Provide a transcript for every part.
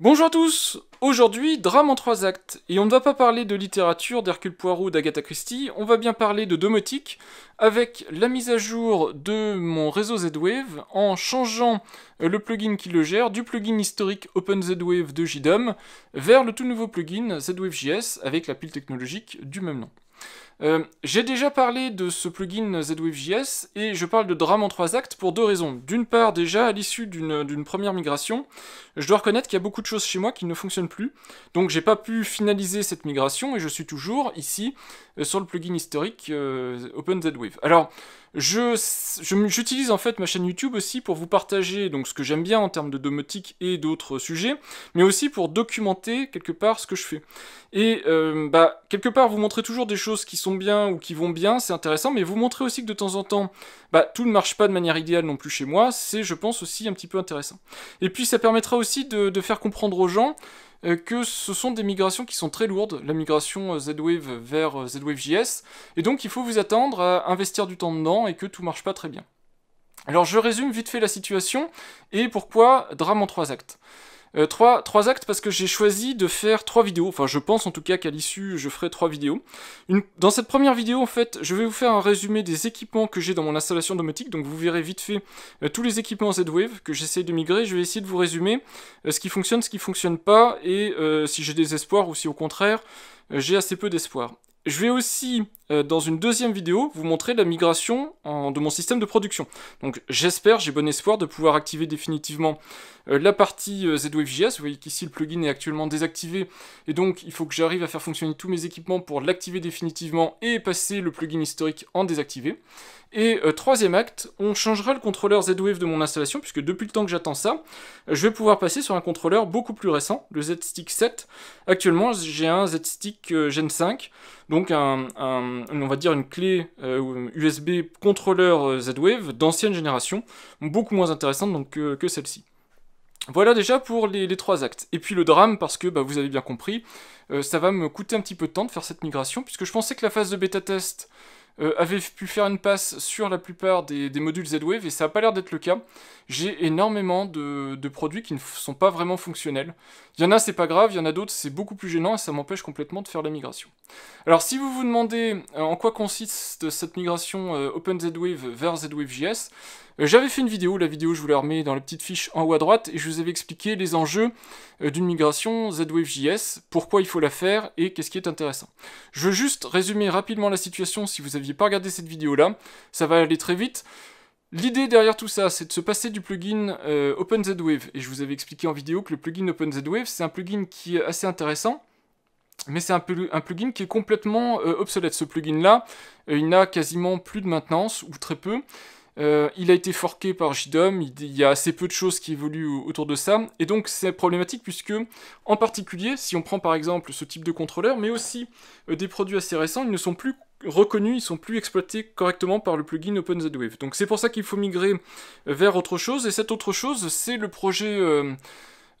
Bonjour à tous Aujourd'hui, drame en trois actes, et on ne va pas parler de littérature d'Hercule Poirot d'Agatha Christie, on va bien parler de domotique, avec la mise à jour de mon réseau Z-Wave, en changeant le plugin qui le gère, du plugin historique OpenZ-Wave de JDOM, vers le tout nouveau plugin Z-Wave JS, avec la pile technologique du même nom. Euh, j'ai déjà parlé de ce plugin ZWave.js et je parle de Drame en trois actes pour deux raisons. D'une part, déjà, à l'issue d'une première migration, je dois reconnaître qu'il y a beaucoup de choses chez moi qui ne fonctionnent plus. Donc j'ai pas pu finaliser cette migration et je suis toujours ici euh, sur le plugin historique euh, z OpenZWave. Alors, j'utilise je, en fait ma chaîne YouTube aussi pour vous partager donc ce que j'aime bien en termes de domotique et d'autres sujets, mais aussi pour documenter quelque part ce que je fais. Et bah, quelque part, vous montrer toujours des choses qui sont bien ou qui vont bien, c'est intéressant, mais vous montrer aussi que de temps en temps, bah, tout ne marche pas de manière idéale non plus chez moi, c'est, je pense, aussi un petit peu intéressant. Et puis, ça permettra aussi de, faire comprendre aux gens euh, que ce sont des migrations qui sont très lourdes, la migration euh, Z-Wave vers euh, z wavejs JS, et donc il faut vous attendre à investir du temps dedans et que tout marche pas très bien. Alors je résume vite fait la situation et pourquoi drame en trois actes. 3 euh, trois, actes parce que j'ai choisi de faire trois vidéos, enfin je pense en tout cas qu'à l'issue je ferai trois vidéos. Dans cette première vidéo en fait je vais vous faire un résumé des équipements que j'ai dans mon installation domotique, donc vous verrez vite fait euh, tous les équipements Z-Wave que j'essaie de migrer, je vais essayer de vous résumer euh, ce qui fonctionne, ce qui fonctionne pas et si j'ai des espoirs ou si au contraire j'ai assez peu d'espoir. Je vais aussi, dans une deuxième vidéo, vous montrer la migration de mon système de production. Donc j'espère, j'ai bon espoir de pouvoir activer définitivement euh, la partie euh, z JS, vous voyez qu'ici le plugin est actuellement désactivé, et donc il faut que j'arrive à faire fonctionner tous mes équipements pour l'activer définitivement et passer le plugin historique en désactivé. Et euh, troisième acte, on changera le contrôleur Z-Wave de mon installation, puisque depuis le temps que j'attends ça, je vais pouvoir passer sur un contrôleur beaucoup plus récent, le Z-Stick 7. Actuellement, j'ai un Z-Stick Gen 5, donc on va dire une clé USB contrôleur Z-Wave d'ancienne génération, beaucoup moins intéressante donc, que celle-ci. Voilà déjà pour les, trois actes. Et puis le drame, parce que bah, vous avez bien compris, euh, ça va me coûter un petit peu de temps de faire cette migration, puisque je pensais que la phase de bêta-test euh, avait pu faire une passe sur la plupart des, modules Z-Wave, et ça n'a pas l'air d'être le cas. J'ai énormément de, produits qui ne sont pas vraiment fonctionnels. Il y en a, c'est pas grave, il y en a d'autres, c'est beaucoup plus gênant, et ça m'empêche complètement de faire la migration. Alors si vous vous demandez euh, en quoi consiste cette migration Z-Wave vers ZWave.js, euh, j'avais fait une vidéo, la vidéo je vous la remets dans la petite fiche en haut à droite, et je vous avais expliqué les enjeux euh, d'une migration Z-Wave JS, pourquoi il faut la faire et qu'est-ce qui est intéressant. Je veux juste résumer rapidement la situation si vous n'aviez pas regardé cette vidéo-là, ça va aller très vite. L'idée derrière tout ça, c'est de se passer du plugin euh, OpenZWave, et je vous avais expliqué en vidéo que le plugin OpenZWave, c'est un plugin qui est assez intéressant, mais c'est un, plugin qui est complètement euh, obsolète. Ce plugin-là, il n'a quasiment plus de maintenance, ou très peu, euh, il a été forqué par JDOM, il, y a assez peu de choses qui évoluent autour de ça, et donc c'est problématique puisque, en particulier, si on prend par exemple ce type de contrôleur, mais aussi euh, des produits assez récents, ils ne sont plus reconnus, ils ne sont plus exploités correctement par le plugin OpenZWave. Donc c'est pour ça qu'il faut migrer vers autre chose, et cette autre chose, c'est le projet... Euh,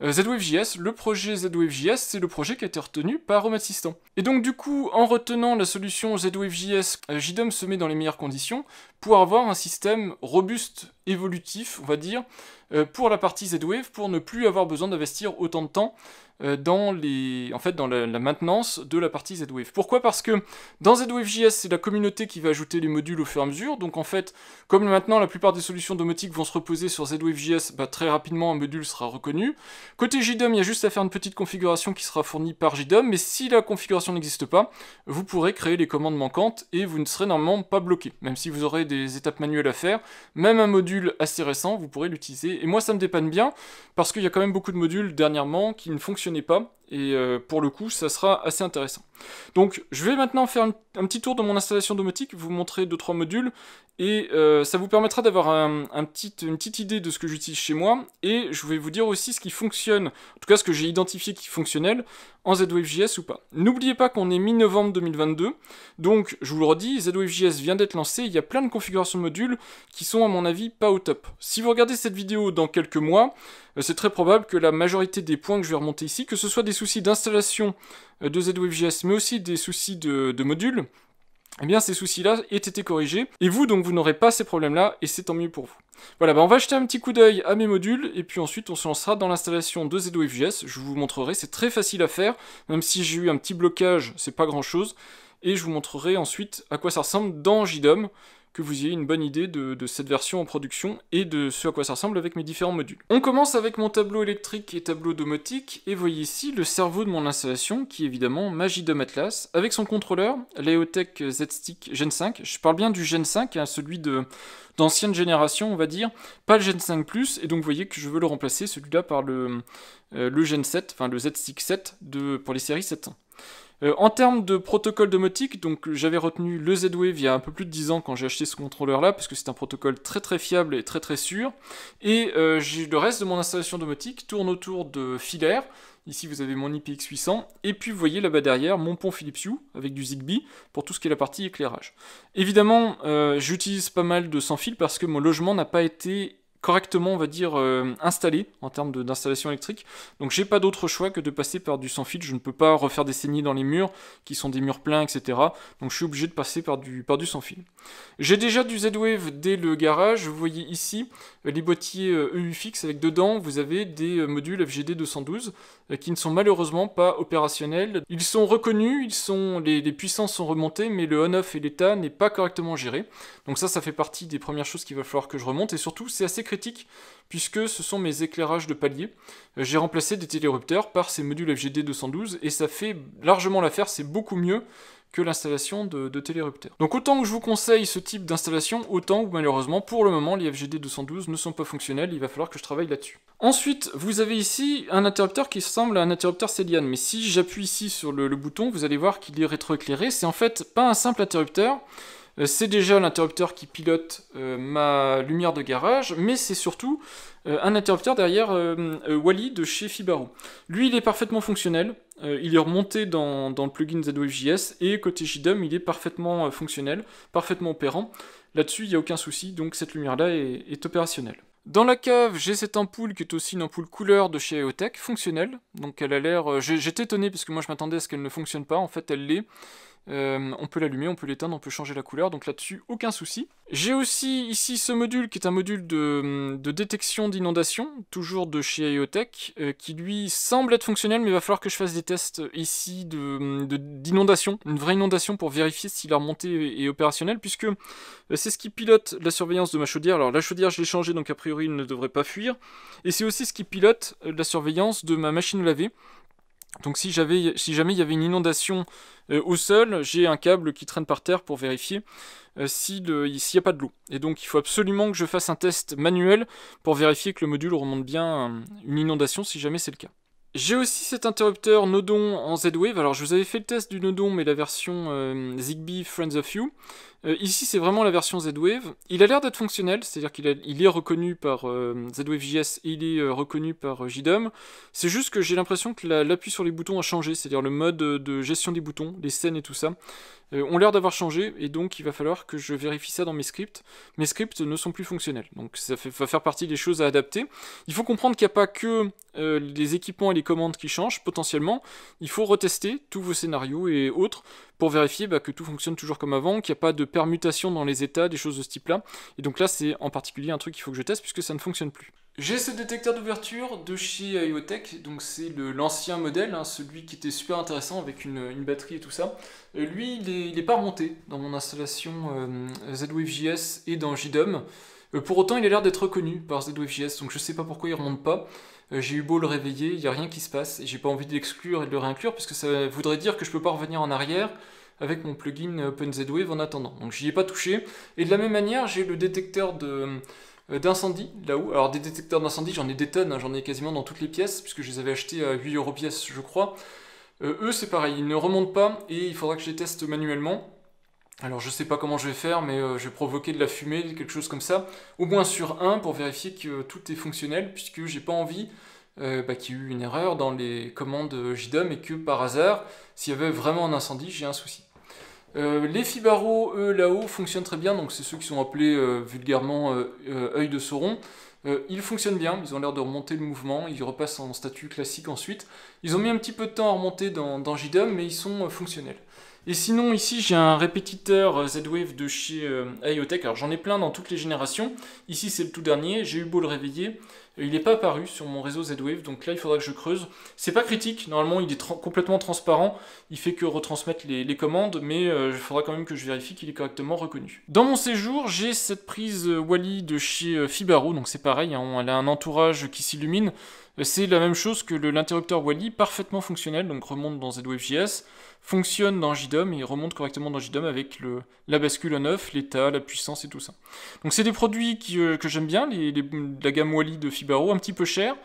euh, ZWave.js, le projet ZWave.js, c'est le projet qui a été retenu par Home Assistant. Et donc du coup, en retenant la solution ZWave.js, euh, JDOM se met dans les meilleures conditions pour avoir un système robuste évolutif, on va dire, euh, pour la partie Z-Wave, pour ne plus avoir besoin d'investir autant de temps euh, dans, les, en fait, dans la, maintenance de la partie Z-Wave. Pourquoi Parce que dans z c'est la communauté qui va ajouter les modules au fur et à mesure. Donc en fait, comme maintenant la plupart des solutions domotiques vont se reposer sur z bah, très rapidement un module sera reconnu. Côté JDOM, il y a juste à faire une petite configuration qui sera fournie par JDOM, mais si la configuration n'existe pas, vous pourrez créer les commandes manquantes et vous ne serez normalement pas bloqué. Même si vous aurez des étapes manuelles à faire, même un module assez récent, vous pourrez l'utiliser. Et moi, ça me dépanne bien, parce qu'il y a quand même beaucoup de modules dernièrement qui ne fonctionnaient pas, et euh, pour le coup ça sera assez intéressant. Donc je vais maintenant faire un petit tour de mon installation domotique, vous montrer 2-3 modules, et euh, ça vous permettra d'avoir une petite idée de ce que j'utilise chez moi, et je vais vous dire aussi ce qui fonctionne, en tout cas ce que j'ai identifié qui fonctionnel, en ZWFJS ou pas. N'oubliez pas qu'on est mi-novembre 2022, donc je vous le redis, ZWFJS vient d'être lancé, il y a plein de configurations de modules qui sont à mon avis pas au top. Si vous regardez cette vidéo dans quelques mois, euh, c'est très probable que la majorité des points que je vais remonter ici, que ce soit des soucis d'installation euh, de ZWFJS, mais aussi des soucis de, modules, eh bien ces soucis-là aient été corrigés, et vous donc vous n'aurez pas ces problèmes-là, et c'est tant mieux pour vous. Voilà, bah, on va jeter un petit coup d'œil à mes modules, et puis ensuite on se lancera dans l'installation de ZWFJS, je vous montrerai, c'est très facile à faire, même si j'ai eu un petit blocage, c'est pas grand-chose, et je vous montrerai ensuite à quoi ça ressemble dans JDOM, que vous ayez une bonne idée de, cette version en production et de ce à quoi ça ressemble avec mes différents modules. On commence avec mon tableau électrique et tableau domotique, et voyez ici le cerveau de mon installation, qui est évidemment Magidom Atlas, avec son contrôleur, l'EOTech Z-Stick Gen 5. Je parle bien du Gen 5, hein, celui de d'ancienne génération, on va dire, pas le Gen 5 Plus, et donc vous voyez que je veux le remplacer, celui-là, par le, euh, le Gen 7, enfin le Z-Stick 7 de, pour les séries 7. Euh, en termes de protocole domotique, donc j'avais retenu le Z-Wave il y a un peu plus de 10 ans quand j'ai acheté ce contrôleur là, parce que c'est un protocole très très fiable et très très sûr. Et euh, le reste de mon installation domotique tourne autour de filaire. Ici vous avez mon IPX800, et puis vous voyez là-bas derrière mon pont Philips Hue avec du Zigbee pour tout ce qui est la partie éclairage. Évidemment, euh, j'utilise pas mal de sans fil parce que mon logement n'a pas été correctement, on va dire, euh, installé en termes d'installation électrique. Donc j'ai pas d'autre choix que de passer par du sans fil. Je ne peux pas refaire des saignées dans les murs, qui sont des murs pleins, etc. Donc je suis obligé de passer par du, par du sans fil. J'ai déjà du Z-Wave dès le garage. Vous voyez ici euh, les boîtiers EU e fixe avec dedans, vous avez des euh, modules FGD 212 qui ne sont malheureusement pas opérationnels. Ils sont reconnus, ils sont, les, puissances sont remontées, mais le on-off et l'état n'est pas correctement géré. Donc ça, ça fait partie des premières choses qu'il va falloir que je remonte. Et surtout, c'est assez puisque ce sont mes éclairages de palier. Euh, j'ai remplacé des télérupteurs par ces modules FGD 212 et ça fait largement l'affaire, c'est beaucoup mieux que l'installation de, télérupteurs. Donc autant que je vous conseille ce type d'installation, autant que malheureusement pour le moment les FGD 212 ne sont pas fonctionnels, il va falloir que je travaille là-dessus. Ensuite, vous avez ici un interrupteur qui ressemble à un interrupteur Céliane, mais si j'appuie ici sur le bouton, vous allez voir qu'il est rétroéclairé, c'est en fait pas un simple interrupteur, euh, c'est déjà l'interrupteur qui pilote euh, ma lumière de garage, mais c'est surtout euh, un interrupteur derrière Wally de chez Fibaro. Lui, il est parfaitement fonctionnel. il est remonté dans, le plugin ZWFJS et côté JDOM, il est parfaitement fonctionnel, parfaitement opérant. Là-dessus, il n'y a aucun souci, donc cette lumière-là est, opérationnelle. Dans la cave, j'ai cette ampoule qui est aussi une ampoule couleur de chez Iotech, fonctionnelle. Donc elle a l'air... J'étais étonné parce que moi je m'attendais à ce qu'elle ne fonctionne pas, en fait elle l'est. Euh, on peut l'allumer, on peut l'éteindre, on peut changer la couleur, donc là-dessus, aucun souci. J'ai aussi ici ce module qui est un module de, détection d'inondation, toujours de chez IOTech, euh, qui lui semble être fonctionnel, mais il va falloir que je fasse des tests ici d'inondation, une vraie inondation pour vérifier si la remontée est opérationnelle, puisque euh, c'est ce qui pilote la surveillance de ma chaudière. Alors la chaudière, je l'ai changée, donc a priori, il ne devrait pas fuir. Et c'est aussi ce qui pilote la surveillance de ma machine à laver. Donc si, jamais il y avait une inondation euh, au sol, j'ai un câble qui traîne par terre pour vérifier euh, s'il n'y a pas de l'eau. Et donc il faut absolument que je fasse un test manuel pour vérifier que le module remonte bien euh, une inondation si jamais c'est le cas. J'ai aussi cet interrupteur Nodon en Z-Wave. Alors je vous avais fait le test du Nodon mais la version Zigbee Friends of You. Euh, ici, c'est vraiment la version Z-Wave. Il a l'air d'être fonctionnel, c'est-à-dire qu'il il est reconnu par euh, Z-Wave JS et il est euh, reconnu par JDOM. C'est juste que j'ai l'impression que l'appui sur les boutons a changé, c'est-à-dire le mode de gestion des boutons, les scènes et tout ça. Euh, ont l'air d'avoir changé, et donc il va falloir que je vérifie ça dans mes scripts. Mes scripts ne sont plus fonctionnels, donc ça fait, va faire partie des choses à adapter. Il faut comprendre qu'il n'y a pas que euh, les équipements et les commandes qui changent, potentiellement, il faut retester tous vos scénarios et autres pour vérifier bah, que tout fonctionne toujours comme avant, qu'il n'y a pas de permutation dans les états, des choses de ce type-là. Et donc là, c'est en particulier un truc qu'il faut que je teste puisque ça ne fonctionne plus. J'ai ce détecteur d'ouverture de chez IOTech, donc c'est l'ancien modèle, hein, celui qui était super intéressant avec une, batterie et tout ça. Euh, lui, il n'est pas remonté dans mon installation euh, ZWave.js et dans JDOM. Euh, pour autant, il a l'air d'être reconnu par ZWave.js, donc je sais pas pourquoi il ne remonte pas. j'ai eu beau le réveiller, il n'y a rien qui se passe, et j'ai pas envie de l'exclure et de le réinclure, parce que ça voudrait dire que je peux pas revenir en arrière, avec mon plugin OpenZWave en attendant. Donc j'y ai pas touché. Et de la même manière, j'ai le détecteur de, euh, d'incendie, là où. Alors des détecteurs d'incendie, j'en ai des tonnes, hein, j'en ai quasiment dans toutes les pièces, puisque je les avais achetés à 8 euros pièce, je crois. Euh, eux, c'est pareil, ils ne remontent pas et il faudra que je les teste manuellement. Alors je sais pas comment je vais faire, mais euh, je vais provoquer de la fumée, quelque chose comme ça, au moins sur un pour vérifier que tout est fonctionnel, puisque j'ai pas envie bah, qu'il y ait eu une erreur dans les commandes JDOM et que par hasard, s'il y avait vraiment un incendie, j'ai un souci. Euh, les Fibaro, eux, là-haut, fonctionnent très bien, donc c'est ceux qui sont appelés euh, vulgairement euh, œil de Sauron. ils fonctionnent bien, ils ont l'air de remonter le mouvement, ils repassent en statut classique ensuite. Ils ont mis un petit peu de temps à remonter dans, dans JDOM, mais ils sont fonctionnels. Et sinon, ici, j'ai un répétiteur euh, Z-Wave de chez IoTech. Euh, Alors, j'en ai plein dans toutes les générations. Ici, c'est le tout dernier. J'ai eu beau le réveiller. Euh, il n'est pas apparu sur mon réseau Z-Wave, donc là il faudra que je creuse. C'est pas critique, normalement il est complètement transparent, il fait que retransmettre les, commandes, mais il faudra quand même que je vérifie qu'il est correctement reconnu. Dans mon séjour, j'ai cette prise Wally de chez Fibaro, donc c'est pareil, hein. elle a un entourage qui s'illumine. C'est la même chose que l'interrupteur Wally, parfaitement fonctionnel, donc remonte dans JS, fonctionne dans JDOM et remonte correctement dans JDOM avec le, la bascule à neuf, l'état, la puissance et tout ça. Donc c'est des produits euh, que j'aime bien, les, la gamme Wally de Fibaro, un petit peu cher,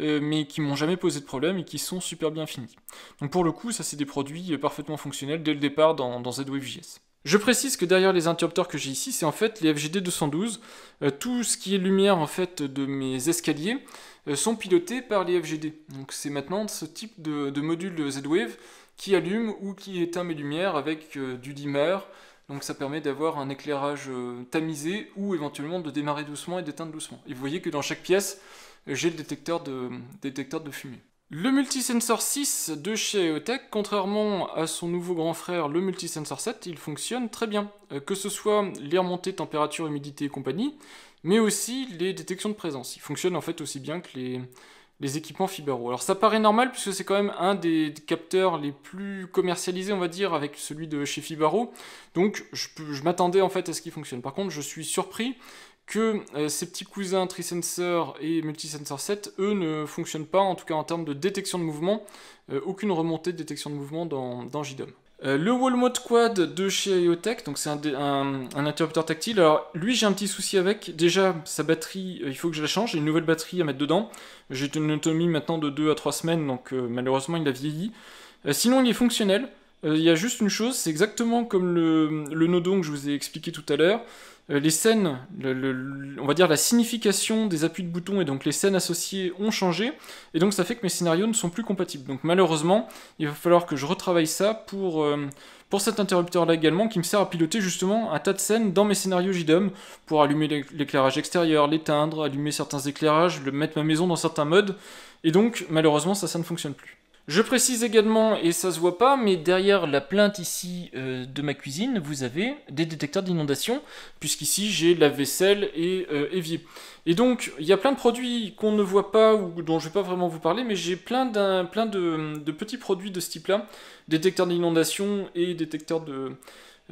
euh, mais qui m'ont jamais posé de problème et qui sont super bien finis. Donc pour le coup, ça c'est des produits euh, parfaitement fonctionnels dès le départ dans, dans JS. Je précise que derrière les interrupteurs que j'ai ici, c'est en fait les FGD212, tout ce qui est lumière en fait de mes escaliers, euh, sont pilotés par les FGD. Donc c'est maintenant ce type de, de module Z-Wave qui allume ou qui éteint mes lumières avec euh, du dimmer. Donc ça permet d'avoir un éclairage euh, tamisé ou éventuellement de démarrer doucement et d'éteindre doucement. Et vous voyez que dans chaque pièce, j'ai le détecteur de, de fumée. Le Multisensor 6 de chez EOTech, contrairement à son nouveau grand frère le Multisensor 7, il fonctionne très bien. Que ce soit l'air monté, température, humidité et compagnie, mais aussi les détections de présence. Ils fonctionnent en fait aussi bien que les, équipements Fibaro. Alors ça paraît normal puisque c'est quand même un des capteurs les plus commercialisés, on va dire, avec celui de chez Fibaro. Donc je, m'attendais en fait à ce qu'il fonctionne. Par contre, je suis surpris que euh, ces petits cousins TriSensor et Multisensor 7, eux, ne fonctionnent pas, en tout cas en termes de détection de mouvement, euh, aucune remontée de détection de mouvement dans, dans JDOM. Euh, le Wallmode Quad de chez IoTech, donc c'est un, interrupteur tactile. Alors lui j'ai un petit souci avec, déjà sa batterie, euh, il faut que je la change, j'ai une nouvelle batterie à mettre dedans. J'ai une autonomie maintenant de 2 à 3 semaines, donc euh, malheureusement il a vieilli. sinon il est fonctionnel, il y a juste une chose, c'est exactement comme le, le Nodon que je vous ai expliqué tout à l'heure. Euh, les scènes, le, on va dire la signification des appuis de boutons et donc les scènes associées ont changé, et donc ça fait que mes scénarios ne sont plus compatibles. Donc malheureusement, il va falloir que je retravaille ça pour, euh, pour cet interrupteur-là également, qui me sert à piloter justement un tas de scènes dans mes scénarios JDOM, pour allumer l'éclairage extérieur, l'éteindre, allumer certains éclairages, le mettre ma maison dans certains modes, et donc malheureusement ça, ça ne fonctionne plus. Je précise également, et ça se voit pas, mais derrière la plainte ici euh, de ma cuisine, vous avez des détecteurs d'inondation, puisqu'ici j'ai la vaisselle et euh, évier. Et donc, il y a plein de produits qu'on ne voit pas ou dont je vais pas vraiment vous parler, mais j'ai plein, de, petits produits de ce type-là, détecteurs d'inondation et détecteurs de,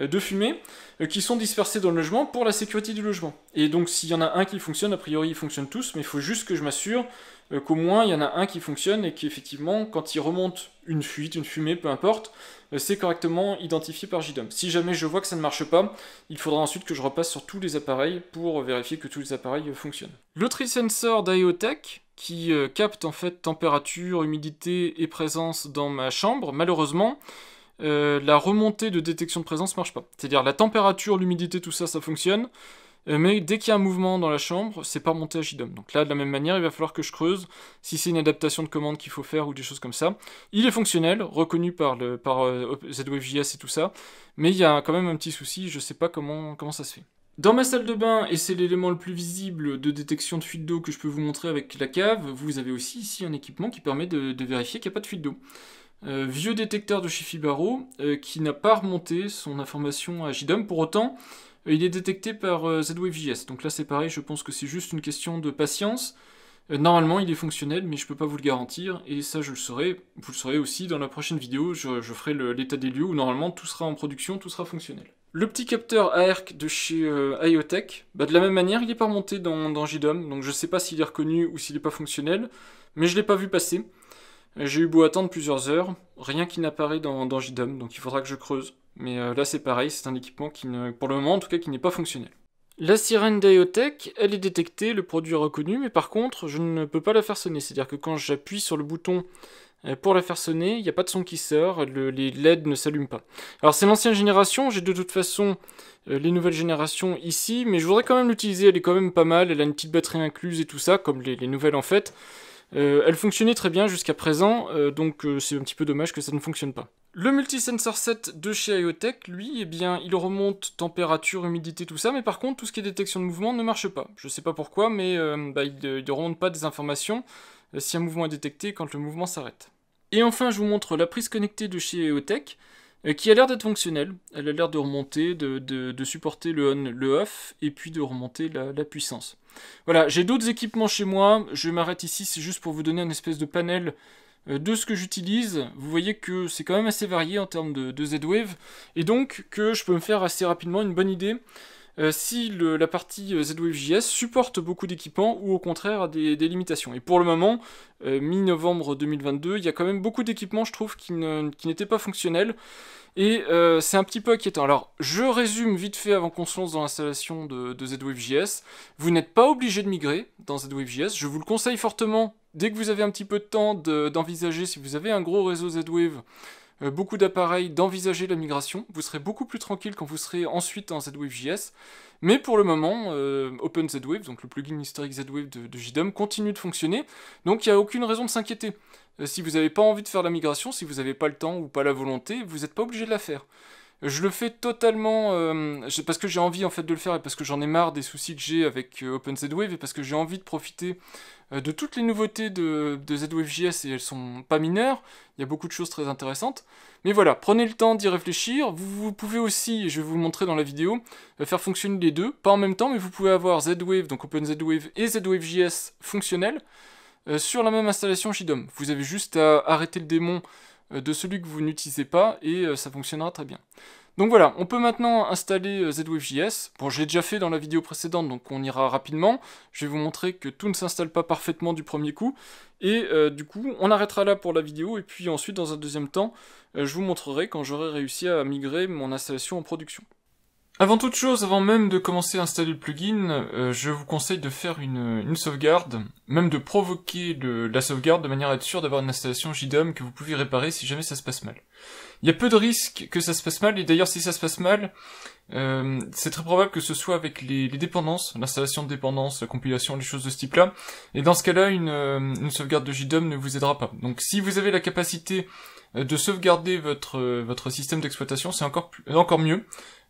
euh, de fumée qui sont dispersés dans le logement pour la sécurité du logement. Et donc s'il y en a un qui fonctionne, a priori ils fonctionnent tous, mais il faut juste que je m'assure euh, qu'au moins il y en a un qui fonctionne et qui effectivement, quand il remonte une fuite, une fumée, peu importe, euh, c'est correctement identifié par JDOM. Si jamais je vois que ça ne marche pas, il faudra ensuite que je repasse sur tous les appareils pour vérifier que tous les appareils euh, fonctionnent. Le sensor d'IoTech, qui capte en fait température, humidité et présence dans ma chambre, malheureusement, la remontée de détection de présence marche pas. C'est-à-dire la température, l'humidité, tout ça, ça fonctionne. Euh, mais dès qu'il y a un mouvement dans la chambre, c'est pas remonté à JDOM. Donc là, de la même manière, il va falloir que je creuse si c'est une adaptation de commande qu'il faut faire ou des choses comme ça. Il est fonctionnel, reconnu par, le, par euh, et tout ça, mais il y a quand même un petit souci, je sais pas comment, comment ça se fait. Dans ma salle de bain, et c'est l'élément le plus visible de détection de fuite d'eau que je peux vous montrer avec la cave, vous avez aussi ici un équipement qui permet de, vérifier qu'il n'y a pas de fuite d'eau. Euh, vieux détecteur de Shifibaro qui n'a pas remonté son information à JDOM, pour autant il est détecté par euh, ZWave.js. Donc là, c'est pareil, je pense que c'est juste une question de patience. Euh, normalement, il est fonctionnel, mais je ne peux pas vous le garantir, et ça, je le saurai. Vous le saurez aussi dans la prochaine vidéo, je, ferai l'état des lieux où normalement tout sera en production, tout sera fonctionnel. Le petit capteur AERC de chez euh, IoTech, bah, de la même manière, il n'est pas monté dans, dans donc je ne sais pas s'il est reconnu ou s'il n'est pas fonctionnel, mais je ne l'ai pas vu passer. J'ai eu beau attendre plusieurs heures, rien qui n'apparaît dans, dans donc il faudra que je creuse. Mais euh, là, c'est pareil, c'est un équipement qui, ne, pour le moment en tout cas, qui n'est pas fonctionnel. La sirène d'Iotech, elle est détectée, le produit est reconnu, mais par contre, je ne peux pas la faire sonner. C'est-à-dire que quand j'appuie sur le bouton euh, pour la faire sonner, il n'y a pas de son qui sort, les LED ne s'allument pas. Alors c'est l'ancienne génération, j'ai de toute façon euh, les nouvelles générations ici, mais je voudrais quand même l'utiliser, elle est quand même pas mal, elle a une petite batterie incluse et tout ça, comme les, nouvelles en fait. elle fonctionnait très bien jusqu'à présent, donc c'est un petit peu dommage que ça ne fonctionne pas. Le multisensor 7 de chez IoTech, lui, eh bien, il remonte température, humidité, tout ça, mais par contre, tout ce qui est détection de mouvement ne marche pas. Je ne sais pas pourquoi, mais euh, bah, il ne euh, remonte pas des informations euh, si un mouvement est détecté quand le mouvement s'arrête. Et enfin, je vous montre la prise connectée de chez IoTech, qui a l'air d'être fonctionnelle. Elle a l'air de remonter, de, supporter le on, le off, et puis de remonter la, la puissance. Voilà, j'ai d'autres équipements chez moi, je m'arrête ici, c'est juste pour vous donner un espèce de panel euh, de ce que j'utilise, vous voyez que c'est quand même assez varié en termes de, Z-Wave, et donc que je peux me faire assez rapidement une bonne idée euh, si la partie euh, Z-Wave JS supporte beaucoup d'équipements ou au contraire des, limitations. Et pour le moment, mi-novembre 2022, il y a quand même beaucoup d'équipements, je trouve, qui n'étaient pas fonctionnels. Et c'est un petit peu inquiétant. Alors, je résume vite fait avant qu'on se lance dans l'installation de, de Z-Wave JS. Vous n'êtes pas obligé de migrer dans Z-Wave Je vous le conseille fortement Dès que vous avez un petit peu de temps d'envisager, si vous avez un gros réseau Z-Wave, euh, beaucoup d'appareils, d'envisager la migration. Vous serez beaucoup plus tranquille quand vous serez ensuite en Z-Wave JS. Mais pour le moment, openz euh, Open Z-Wave, donc le plugin historique Z-Wave de, de, e continue de fonctionner. Donc il n'y a aucune raison de s'inquiéter. Euh, si vous n'avez pas envie de faire la migration, si vous n'avez pas le temps ou pas la volonté, vous n'êtes pas obligé de la faire. Je le fais totalement parce que j'ai envie en fait de le faire et parce que j'en ai marre des soucis que j'ai avec OpenZ-Wave et parce que j'ai envie de profiter euh, de toutes les nouveautés de, de ZWFJS, et elles sont pas mineures, il y a beaucoup de choses très intéressantes. Mais voilà, prenez le temps d'y réfléchir. Vous, pouvez aussi, je vais vous le montrer dans la vidéo, euh, faire fonctionner les deux. Pas en même temps, mais vous pouvez avoir Z-Wave, donc OpenZWave et ZWFJS fonctionnels, euh, sur la même installation JDOM. Vous avez juste à arrêter le démon de celui que vous n'utilisez pas, et ça fonctionnera très bien. Donc voilà, on peut maintenant installer euh, ZWave.js. Bon, je l'ai déjà fait dans la vidéo précédente, donc on ira rapidement. Je vais vous montrer que tout ne s'installe pas parfaitement du premier coup. Et euh, du coup, on arrêtera là pour la vidéo, et puis ensuite, dans un deuxième temps, euh, je vous montrerai quand j'aurai réussi à migrer mon installation en production. Avant toute chose, avant même de commencer à installer le plugin, euh, je vous conseille de faire une, sauvegarde, même de provoquer la sauvegarde de manière à être sûr d'avoir une installation JDOM que vous pouvez réparer si jamais ça se passe mal. Il y a peu de risques que ça se passe mal, et d'ailleurs si ça se passe mal, euh, c'est très probable que ce soit avec les, dépendances, l'installation de dépendances, la compilation, les choses de ce type-là, et dans ce cas-là, une, euh, sauvegarde de JDOM ne vous aidera pas. Donc si vous avez la capacité de sauvegarder votre, votre système d'exploitation, c'est encore, encore mieux.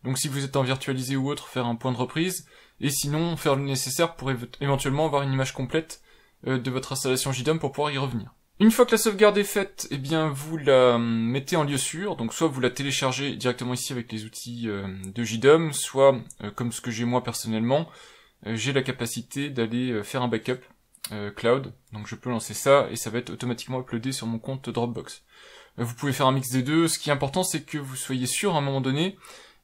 Donc si vous êtes en virtualisé ou autre, faire un point de reprise, et sinon faire le nécessaire pour éventuellement avoir une image complète euh, de votre installation JDOM pour pouvoir y revenir. Une fois que la sauvegarde est faite, eh bien vous la hum, mettez en lieu sûr, donc soit vous la téléchargez directement ici avec les outils euh, de JDOM, soit euh, comme ce que j'ai moi personnellement, j'ai la capacité d'aller faire un backup cloud, donc je peux lancer ça et ça va être automatiquement uploadé sur mon compte Dropbox. Vous pouvez faire un mix des deux, ce qui est important c'est que vous soyez sûr à un moment donné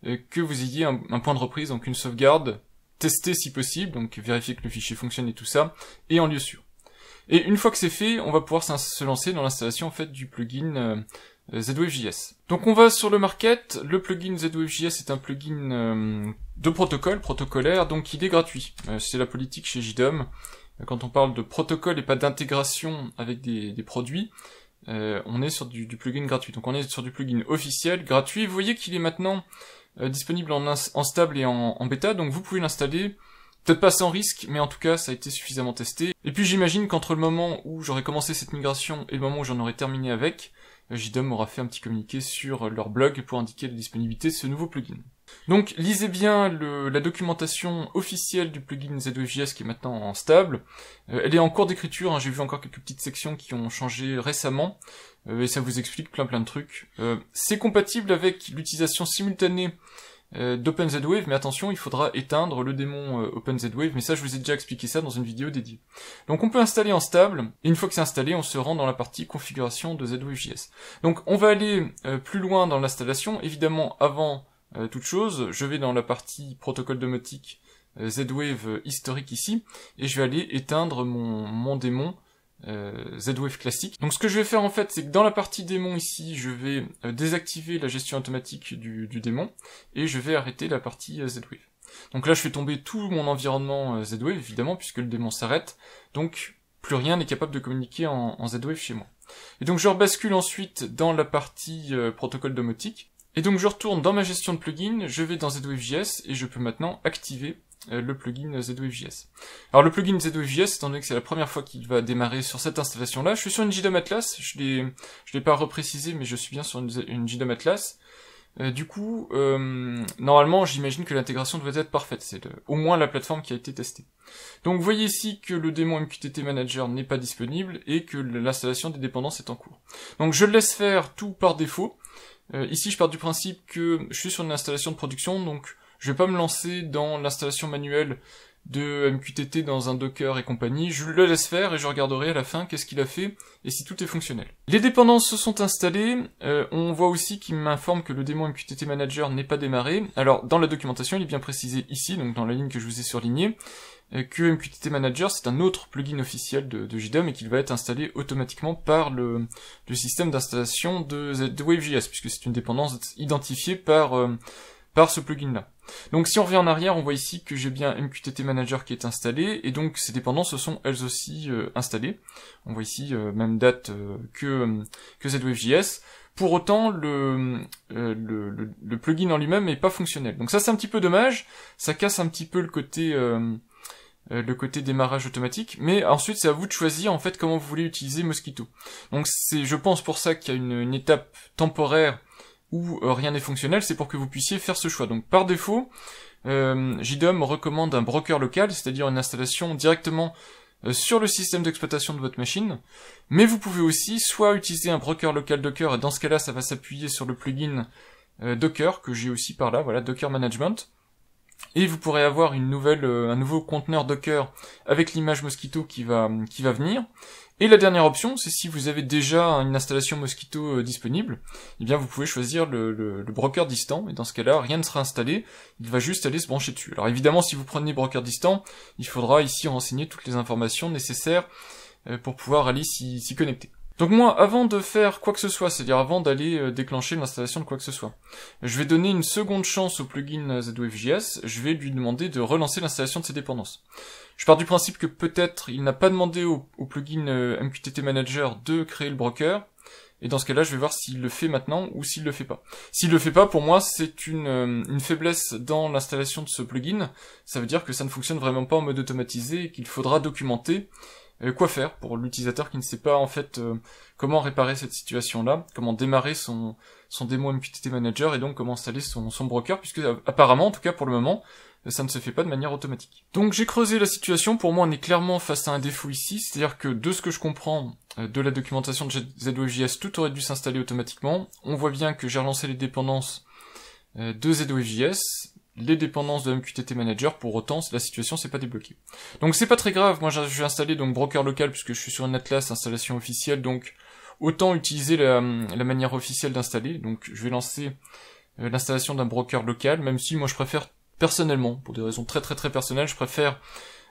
euh, que vous ayez un, point de reprise, donc une sauvegarde, testée si possible, donc vérifier que le fichier fonctionne et tout ça, et en lieu sûr. Et une fois que c'est fait, on va pouvoir se lancer dans l'installation en fait du plugin euh, ZWFJS. Donc on va sur le market, le plugin ZWFJS est un plugin euh, de protocole, protocolaire, donc il est gratuit. c'est la politique chez JDOM. quand on parle de protocole et pas d'intégration avec des, produits, on est sur du, du, plugin gratuit. Donc on est sur du plugin officiel, gratuit. Vous voyez qu'il est maintenant euh, disponible en, stable et en, en bêta, donc vous pouvez l'installer. Peut-être pas sans risque, mais en tout cas, ça a été suffisamment testé. Et puis j'imagine qu'entre le moment où j'aurais commencé cette migration et le moment où j'en aurais terminé avec, euh, JDOM aura fait un petit communiqué sur leur blog pour indiquer la disponibilité de ce nouveau plugin. Donc lisez bien la documentation officielle du plugin z qui est maintenant en stable. Euh, elle est en cours d'écriture, hein. j'ai vu encore quelques petites sections qui ont changé récemment, euh, et ça vous explique plein plein de trucs. Euh, c'est compatible avec l'utilisation simultanée d'OpenZWave, mais attention, il faudra éteindre le démon OpenZWave, mais ça je vous ai déjà expliqué ça dans une vidéo dédiée. Donc on peut installer en stable, et une fois que c'est installé, on se rend dans la partie configuration de ZWave.js. Donc on va aller plus loin dans l'installation, évidemment avant euh, toute chose, je vais dans la partie protocole domotique euh, Z-Wave euh, historique ici, et je vais aller éteindre mon, mon démon Z-Wave classique. Donc ce que je vais faire en fait, c'est que dans la partie démon ici, je vais désactiver la gestion automatique du, démon, et je vais arrêter la partie Z-Wave. Donc là, je fais tomber tout mon environnement Z-Wave, évidemment, puisque le démon s'arrête, donc plus rien n'est capable de communiquer en, en Z-Wave chez moi. Et donc je rebascule ensuite dans la partie protocole domotique, et donc je retourne dans ma gestion de plugins, je vais dans ZWFJS et je peux maintenant activer euh, le plugin ZWFJS. Alors le plugin ZWFJS, étant donné que c'est la première fois qu'il va démarrer sur cette installation-là, je suis sur une JDOM Atlas, je ne l'ai pas reprécisé, mais je suis bien sur une, JDOM Atlas. Euh, du coup, euh, normalement, j'imagine que l'intégration doit être parfaite. C'est au moins la plateforme qui a été testée. Donc, vous voyez ici que le démon MQTT Manager n'est pas disponible et que l'installation des dépendances est en cours. Donc, je laisse faire tout par défaut. Euh, ici, je pars du principe que je suis sur une installation de production, donc je vais pas me lancer dans l'installation manuelle de MQTT dans un Docker et compagnie, je le laisse faire et je regarderai à la fin qu'est-ce qu'il a fait et si tout est fonctionnel. Les dépendances se sont installées, euh, on voit aussi qu'il m'informe que le démon MQTT Manager n'est pas démarré. Alors dans la documentation, il est bien précisé ici, donc dans la ligne que je vous ai surlignée, euh, que MQTT Manager, c'est un autre plugin officiel de, de JDOM et qu'il va être installé automatiquement par le, système d'installation de, ZWave.js WaveJS, puisque c'est une dépendance identifiée par, euh, par ce plugin-là. Donc si on revient en arrière, on voit ici que j'ai bien MQTT Manager qui est installé, et donc ces dépendances sont elles aussi euh, installées. On voit ici même date que, que ZWaveJS. Pour autant, le, plugin en lui-même n'est pas fonctionnel. Donc ça, c'est un petit peu dommage. Ça casse un petit peu le côté, euh, le côté démarrage automatique, mais ensuite c'est à vous de choisir en fait comment vous voulez utiliser Mosquito. Donc c'est je pense pour ça qu'il y a une, étape temporaire où euh, rien n'est fonctionnel, c'est pour que vous puissiez faire ce choix. Donc par défaut, euh, JDOM recommande un broker local, c'est-à-dire une installation directement euh, sur le système d'exploitation de votre machine, mais vous pouvez aussi soit utiliser un broker local Docker, et dans ce cas-là ça va s'appuyer sur le plugin Docker que j'ai aussi par là, voilà Docker Management, et vous pourrez avoir une nouvelle, euh, un nouveau conteneur Docker avec l'image Mosquito qui va, qui va venir. Et la dernière option, c'est si vous avez déjà une installation Mosquito euh, disponible, eh bien vous pouvez choisir le, le broker distant, et dans ce cas-là, rien ne sera installé, il va juste aller se brancher dessus. Alors évidemment, si vous prenez broker distant, il faudra ici renseigner toutes les informations nécessaires euh, pour pouvoir aller s'y connecter. Donc moi, avant de faire quoi que ce soit, c'est-à-dire avant d'aller euh, déclencher l'installation de quoi que ce soit, je vais donner une seconde chance au plugin ZWFJS, je vais lui demander de relancer l'installation de ses dépendances. Je pars du principe que peut-être il n'a pas demandé au, plugin euh, MQTT Manager de créer le broker, et dans ce cas-là, je vais voir s'il le fait maintenant ou s'il le fait pas. S'il le fait pas, pour moi, c'est une, euh, une, faiblesse dans l'installation de ce plugin. Ça veut dire que ça ne fonctionne vraiment pas en mode automatisé et qu'il faudra documenter euh, quoi faire pour l'utilisateur qui ne sait pas en fait euh, comment réparer cette situation-là, comment démarrer son, son démo MQTT Manager et donc comment installer son, son broker, puisque euh, apparemment, en tout cas pour le moment, ça ne se fait pas de manière automatique. Donc j'ai creusé la situation, pour moi on est clairement face à un défaut ici, c'est-à-dire que de ce que je comprends de la documentation de ZWJS, tout aurait dû s'installer automatiquement. On voit bien que j'ai relancé les dépendances de ZWJS les dépendances de MQTT Manager, pour autant la situation s'est pas débloquée. Donc c'est pas très grave, moi j'ai installé donc broker local puisque je suis sur un Atlas installation officielle, donc autant utiliser la, la manière officielle d'installer, donc je vais lancer euh, l'installation d'un broker local, même si moi je préfère personnellement, pour des raisons très très très personnelles, je préfère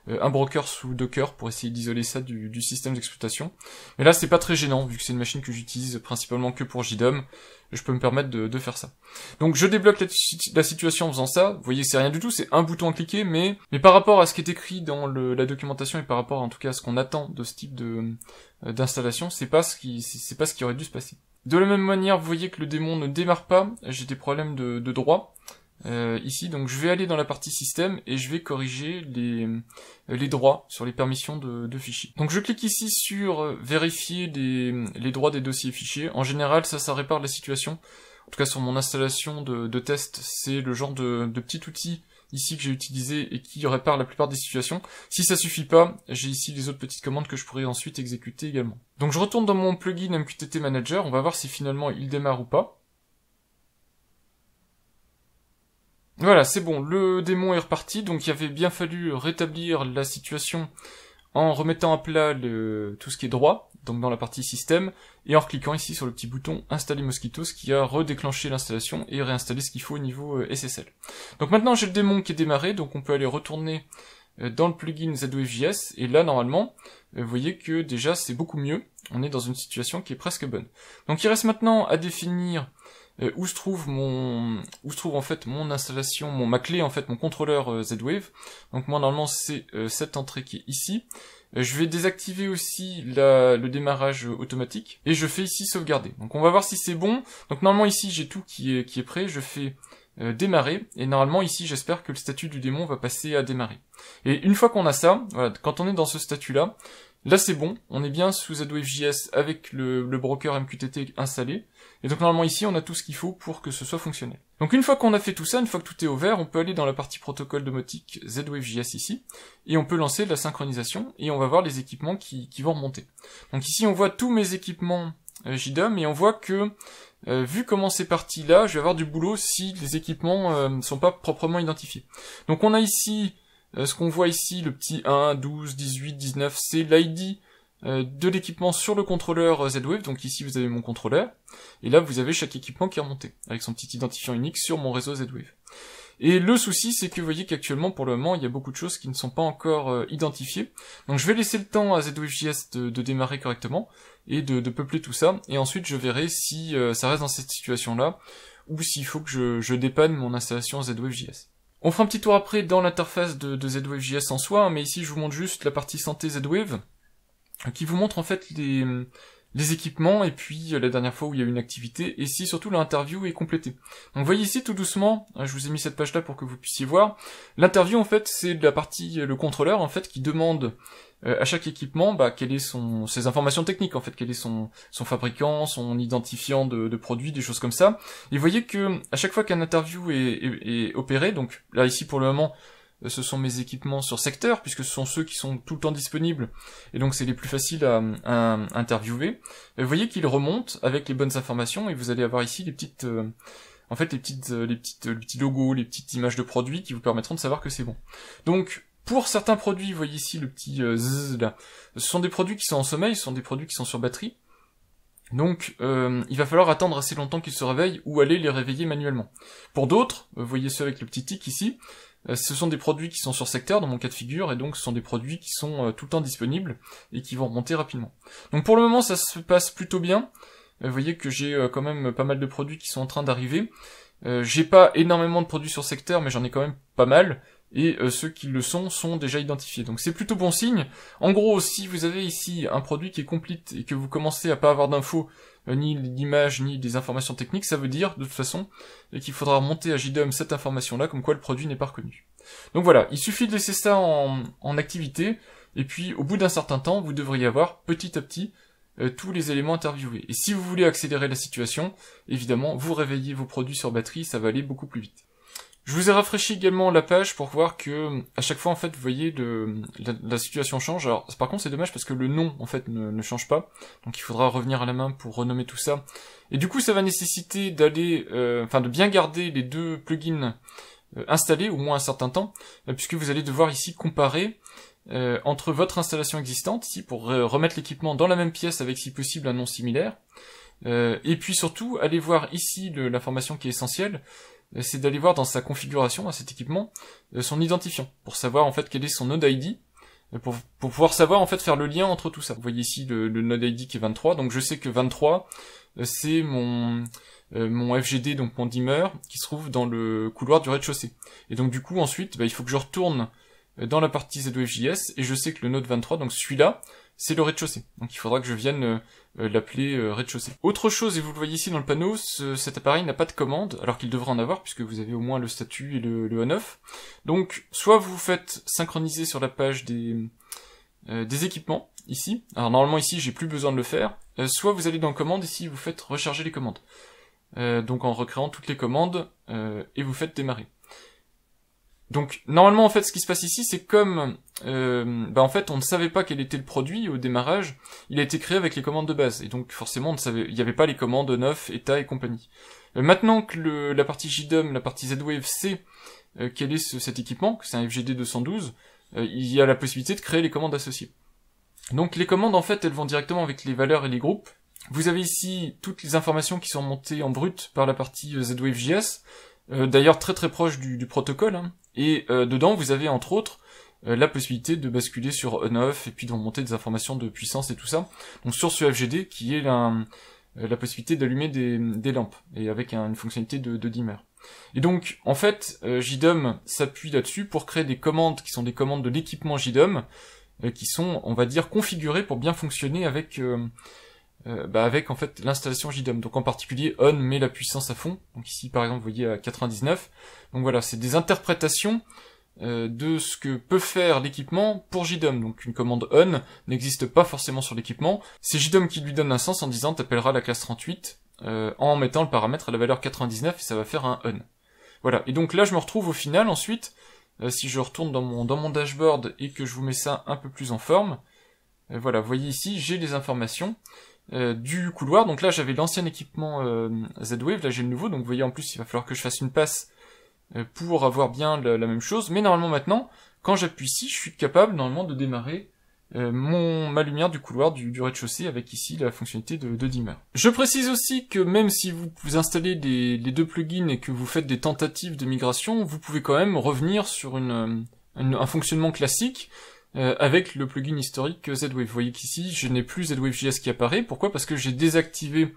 euh, un broker sous Docker pour essayer d'isoler ça du, système d'exploitation. Mais là, c'est pas très gênant, vu que c'est une machine que j'utilise principalement que pour JDOM, je peux me permettre de, faire ça. Donc je débloque la, situation en faisant ça, vous voyez, c'est rien du tout, c'est un bouton à cliquer, mais, mais par rapport à ce qui est écrit dans la documentation et par rapport en tout cas à ce qu'on attend de ce type de euh, d'installation, c'est pas ce qui c'est pas ce qui aurait dû se passer. De la même manière, vous voyez que le démon ne démarre pas, j'ai des problèmes de, de droit, euh, ici. Donc je vais aller dans la partie système et je vais corriger les, euh, les droits sur les permissions de, fichiers. Donc je clique ici sur euh, vérifier les, droits des dossiers fichiers. En général, ça, ça répare la situation. En tout cas, sur mon installation de, test, c'est le genre de, de petit outil ici que j'ai utilisé et qui répare la plupart des situations. Si ça suffit pas, j'ai ici les autres petites commandes que je pourrais ensuite exécuter également. Donc je retourne dans mon plugin MQTT Manager, on va voir si finalement il démarre ou pas. Voilà, c'est bon, le démon est reparti, donc il avait bien fallu rétablir la situation en remettant à plat tout ce qui est droit, donc dans la partie système, et en cliquant ici sur le petit bouton installer ce qui a redéclenché l'installation et réinstallé ce qu'il faut au niveau euh, SSL. Donc maintenant j'ai le démon qui est démarré, donc on peut aller retourner euh, dans le plugin ZWFJS, et là normalement, euh, vous voyez que déjà c'est beaucoup mieux, on est dans une situation qui est presque bonne. Donc il reste maintenant à définir euh, où se trouve mon où se trouve en fait mon installation, mon ma clé en fait, mon contrôleur euh, Z-Wave. Donc moi normalement c'est euh, cette entrée qui est ici. je vais désactiver aussi le démarrage automatique et je fais ici sauvegarder. Donc on va voir si c'est bon. Donc normalement ici j'ai tout qui est qui est prêt. Je fais démarrer et normalement ici j'espère que le statut du démon va passer à démarrer. Et une fois qu'on a ça, voilà, quand on est dans ce statut là, là c'est bon, on est bien sous Z-Wave.js avec le, le broker MQTT installé. Et donc normalement ici, on a tout ce qu'il faut pour que ce soit fonctionnel. Donc une fois qu'on a fait tout ça, une fois que tout est ouvert, on peut aller dans la partie protocole domotique ZWave.js ici, et on peut lancer de la synchronisation, et on va voir les équipements qui, vont remonter. Donc ici, on voit tous mes équipements euh, JDOM, et on voit que, euh, vu comment c'est parti là, je vais avoir du boulot si les équipements euh, ne sont pas proprement identifiés. Donc on a ici, ce qu'on voit ici, le petit 1, 12, 18, 19, c'est l'ID euh, de l'équipement sur le contrôleur euh, Z-Wave, donc ici vous avez mon contrôleur, et là vous avez chaque équipement qui est monté avec son petit identifiant unique sur mon réseau Z-Wave. Et le souci, c'est que vous voyez qu'actuellement, pour le moment, il y a beaucoup de choses qui ne sont pas encore euh, identifiées. Donc je vais laisser le temps à ZWFJS de, de, démarrer correctement, et de, peupler tout ça, et ensuite je verrai si ça reste dans cette situation-là, ou s'il faut que je, je, dépanne mon installation ZWFJS. On fera un petit tour après dans l'interface de, de ZWFJS en soi, hein, mais ici je vous montre juste la partie santé Z-Wave qui vous montre en fait les, les équipements et puis euh, la dernière fois où il y a eu une activité et si surtout l'interview est complétée. Donc voyez ici tout doucement, hein, je vous ai mis cette page là pour que vous puissiez voir. L'interview en fait c'est la partie euh, le contrôleur en fait qui demande euh, à chaque équipement bah, quelles sont ses informations techniques en fait, quel est son, son fabricant, son identifiant de, de produit, des choses comme ça. Et vous voyez que à chaque fois qu'un interview est opéré, donc là ici pour le moment euh, ce sont mes équipements sur secteur, puisque ce sont ceux qui sont tout le temps disponibles, et donc c'est les plus faciles à, interviewer. Euh, vous voyez qu'ils remontent avec les bonnes informations, et vous allez avoir ici les petites, euh, en fait, les petites, les petites, les petits logos, les petites images de produits qui vous permettront de savoir que c'est bon. Donc, pour certains produits, vous voyez ici le petit zzz là, ce sont des produits qui sont en sommeil, ce sont des produits qui sont sur batterie. Donc il va falloir attendre assez longtemps qu'ils se réveillent ou aller les réveiller manuellement. Pour d'autres, vous voyez ceux avec le petit tic ici, euh, ce sont des produits qui sont sur secteur dans mon cas de figure, et donc ce sont des produits qui sont euh, tout le temps disponibles et qui vont remonter rapidement. Donc pour le moment ça se passe plutôt bien. Euh, vous voyez que j'ai quand même pas mal de produits qui sont en train d'arriver. j'ai pas énormément de produits sur secteur, mais j'en ai quand même pas mal. Et ceux qui le sont sont déjà identifiés. Donc c'est plutôt bon signe. En gros, si vous avez ici un produit qui est complete et que vous commencez à pas avoir d'infos euh, ni l'image, ni des informations techniques, ça veut dire, de toute façon, qu'il faudra monter à JDOM cette information-là, comme quoi le produit n'est pas reconnu. Donc voilà, il suffit de laisser ça en, activité, et puis au bout d'un certain temps, vous devriez avoir petit à petit euh, tous les éléments interviewés. Et si vous voulez accélérer la situation, évidemment, vous réveillez vos produits sur batterie, ça va aller beaucoup plus vite. Je vous ai rafraîchi également la page pour voir que à chaque fois en fait vous voyez le, la, situation change. Alors par contre c'est dommage parce que le nom en fait ne, change pas, donc il faudra revenir à la main pour renommer tout ça. Et du coup ça va nécessiter d'aller, euh, enfin de bien garder les deux plugins euh, installés au moins un certain temps, euh, puisque vous allez devoir ici comparer entre votre installation existante ici pour remettre l'équipement dans la même pièce avec si possible un nom similaire. et puis surtout aller voir ici l'information qui est essentielle c'est d'aller voir dans sa configuration à cet équipement euh, son identifiant pour savoir en fait quel est son node ID euh, pour, pouvoir savoir en fait faire le lien entre tout ça. Vous voyez ici le, node ID qui est 23, donc je sais que 23 euh, c'est mon mon FGD donc mon dimmer qui se trouve dans le couloir du rez-de-chaussée. Et donc du coup ensuite bah, il faut que je retourne dans la partie ZOFJS et je sais que le node 23 donc celui-là c'est le rez-de-chaussée. Donc il faudra que je vienne euh, l'appeler euh, rez-de-chaussée. Autre chose, et vous le voyez ici dans le panneau, cet appareil n'a pas de commande, alors qu'il devrait en avoir, puisque vous avez au moins le statut et le, le 9 Donc, soit vous vous faites synchroniser sur la page des, euh, des équipements, ici. Alors normalement ici, j'ai plus besoin de le faire. soit vous allez dans Commandes, ici vous faites recharger les commandes. donc en recréant toutes les commandes, et vous faites démarrer. Donc normalement en fait ce qui se passe ici c'est comme euh, bah, en fait on ne savait pas quel était le produit au démarrage, il a été créé avec les commandes de base et donc forcément on ne savait il n'y avait pas les commandes neuf, état et compagnie. Euh, maintenant que la partie JDOM, la partie Z-Wave sait euh, quel est cet équipement, que c'est un FGD 212, il y a la possibilité de créer les commandes associées. Donc les commandes en fait elles vont directement avec les valeurs et les groupes. Vous avez ici toutes les informations qui sont montées en brut par la partie Z-Wave d'ailleurs très très proche du, protocole. Hein. Et euh, dedans, vous avez entre autres euh, la possibilité de basculer sur on-off et puis de remonter des informations de puissance et tout ça. Donc sur ce FGD qui est euh, la, possibilité d'allumer des, lampes et avec une fonctionnalité de, de, dimmer. Et donc en fait, JDOM s'appuie là-dessus pour créer des commandes qui sont des commandes de l'équipement JDOM qui sont, on va dire, configurées pour bien fonctionner avec euh, bah, avec en fait l'installation JDOM. Donc en particulier, on met la puissance à fond. Donc ici par exemple, vous voyez à 99. Donc voilà, c'est des interprétations euh, de ce que peut faire l'équipement pour JDOM. Donc une commande on n'existe pas forcément sur l'équipement. C'est JDOM qui lui donne un sens en disant t'appelleras la classe 38 euh, en mettant le paramètre à la valeur 99 et ça va faire un on. Voilà. Et donc là, je me retrouve au final ensuite, euh, si je retourne dans mon, dans mon dashboard et que je vous mets ça un peu plus en forme, voilà, vous voyez ici, j'ai les informations. Euh, du couloir. Donc là, j'avais l'ancien équipement euh, Z-Wave, là j'ai le nouveau, donc vous voyez en plus, il va falloir que je fasse une passe euh, pour avoir bien la, même chose. Mais normalement maintenant, quand j'appuie ici, je suis capable normalement de démarrer euh, mon, ma lumière du couloir du, du rez-de-chaussée avec ici la fonctionnalité de, de, dimmer. Je précise aussi que même si vous, installez des, les deux plugins et que vous faites des tentatives de migration, vous pouvez quand même revenir sur une, un fonctionnement classique euh, avec le plugin historique Z-Wave. Vous voyez qu'ici, je n'ai plus Z-Wave.js qui apparaît. Pourquoi Parce que j'ai désactivé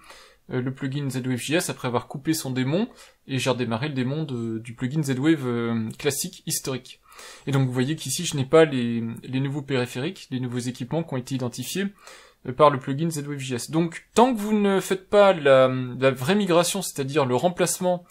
euh, le plugin Z-Wave.js après avoir coupé son démon, et j'ai redémarré le démon du plugin Z-Wave euh, classique historique. Et donc vous voyez qu'ici, je n'ai pas les, nouveaux périphériques, les nouveaux équipements qui ont été identifiés par le plugin Z-Wave.js. Donc tant que vous ne faites pas la, la vraie migration, c'est-à-dire le remplacement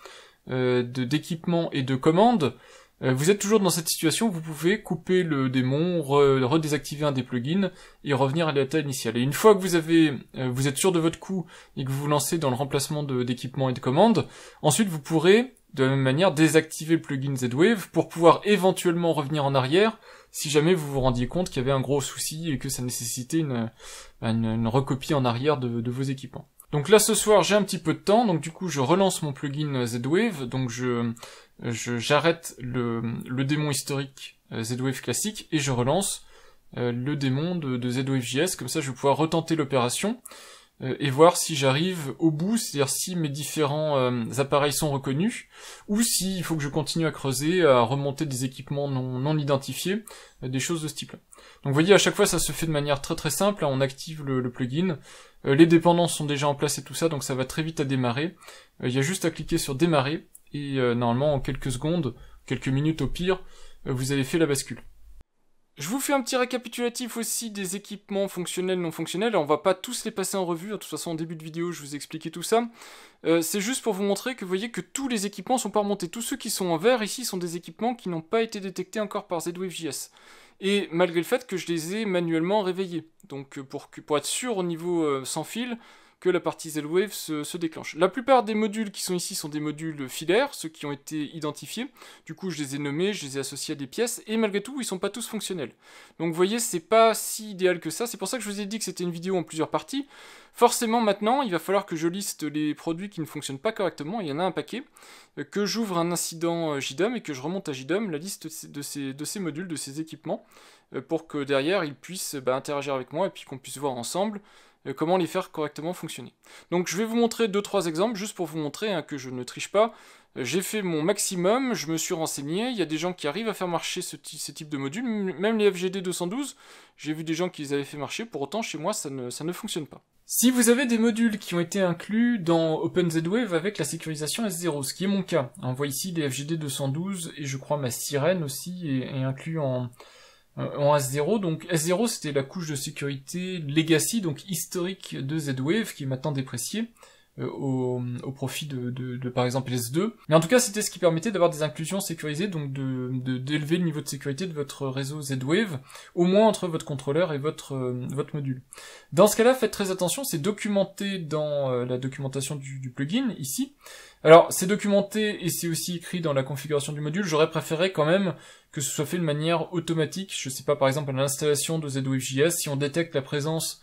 d'équipements et de commandes, euh, vous êtes toujours dans cette situation, vous pouvez couper le démon, redésactiver un des plugins et revenir à l'état initial. Et une fois que vous avez, euh, vous êtes sûr de votre coup et que vous vous lancez dans le remplacement d'équipements et de commandes, ensuite vous pourrez de la même manière désactiver le plugin Z-Wave pour pouvoir éventuellement revenir en arrière si jamais vous vous rendiez compte qu'il y avait un gros souci et que ça nécessitait une, une, recopie en arrière de, de vos équipements. Donc là ce soir j'ai un petit peu de temps, donc du coup je relance mon plugin Z-Wave, donc je, j'arrête le, démon historique euh, Z-Wave classique et je relance euh, le démon de, de z comme ça je vais pouvoir retenter l'opération euh, et voir si j'arrive au bout, c'est-à-dire si mes différents appareils sont reconnus, ou s'il faut que je continue à creuser, à remonter des équipements non, identifiés, des choses de ce type-là. Donc vous voyez, à chaque fois, ça se fait de manière très très simple, on active le, plugin, les dépendances sont déjà en place et tout ça, donc ça va très vite à démarrer, il y a juste à cliquer sur démarrer, et euh, normalement en quelques secondes, quelques minutes au pire, euh, vous avez fait la bascule. Je vous fais un petit récapitulatif aussi des équipements fonctionnels, non fonctionnels. On va pas tous les passer en revue. Hein. De toute façon, en début de vidéo, je vous expliquais tout ça. Euh, c'est juste pour vous montrer que vous voyez que tous les équipements sont pas remontés. Tous ceux qui sont en vert ici sont des équipements qui n'ont pas été détectés encore par ZWave.js. Et malgré le fait que je les ai manuellement réveillés. Donc pour, pour être sûr au niveau sans fil, que la partie Z-Wave se, déclenche. La plupart des modules qui sont ici sont des modules filaires, ceux qui ont été identifiés. Du coup, je les ai nommés, je les ai associés à des pièces, et malgré tout, ils ne sont pas tous fonctionnels. Donc vous voyez, c'est pas si idéal que ça. C'est pour ça que je vous ai dit que c'était une vidéo en plusieurs parties. Forcément, maintenant, il va falloir que je liste les produits qui ne fonctionnent pas correctement. Il y en a un paquet. Euh, que j'ouvre un incident euh, JDOM et que je remonte à JDOM la liste de ces, modules, de ces équipements, euh, pour que derrière, ils puissent bah, interagir avec moi et puis qu'on puisse voir ensemble euh, comment les faire correctement fonctionner. Donc je vais vous montrer deux trois exemples, juste pour vous montrer hein, que je ne triche pas. Euh, j'ai fait mon maximum, je me suis renseigné, il y a des gens qui arrivent à faire marcher ce, type de module, même les FGD 212, j'ai vu des gens qui les avaient fait marcher, pour autant chez moi ça ne, fonctionne pas. Si vous avez des modules qui ont été inclus dans OpenZWave avec la sécurisation S0, ce qui est mon cas, hein, on voit ici les FGD 212 et je crois ma sirène aussi est, est inclus en, euh, en S0. Donc S0 c'était la couche de sécurité legacy, donc historique de Z-Wave, qui est maintenant dépréciée. Euh, au, profit de, par exemple S2. Mais en tout cas, c'était ce qui permettait d'avoir des inclusions sécurisées, donc d'élever le niveau de sécurité de votre réseau Z-Wave, au moins entre votre contrôleur et votre, euh, votre module. Dans ce cas-là, faites très attention, c'est documenté dans la documentation du, du plugin ici. Alors, c'est documenté et c'est aussi écrit dans la configuration du module. J'aurais préféré quand même que ce soit fait de manière automatique. Je sais pas, par exemple, à l'installation de ZWFJS, si on détecte la présence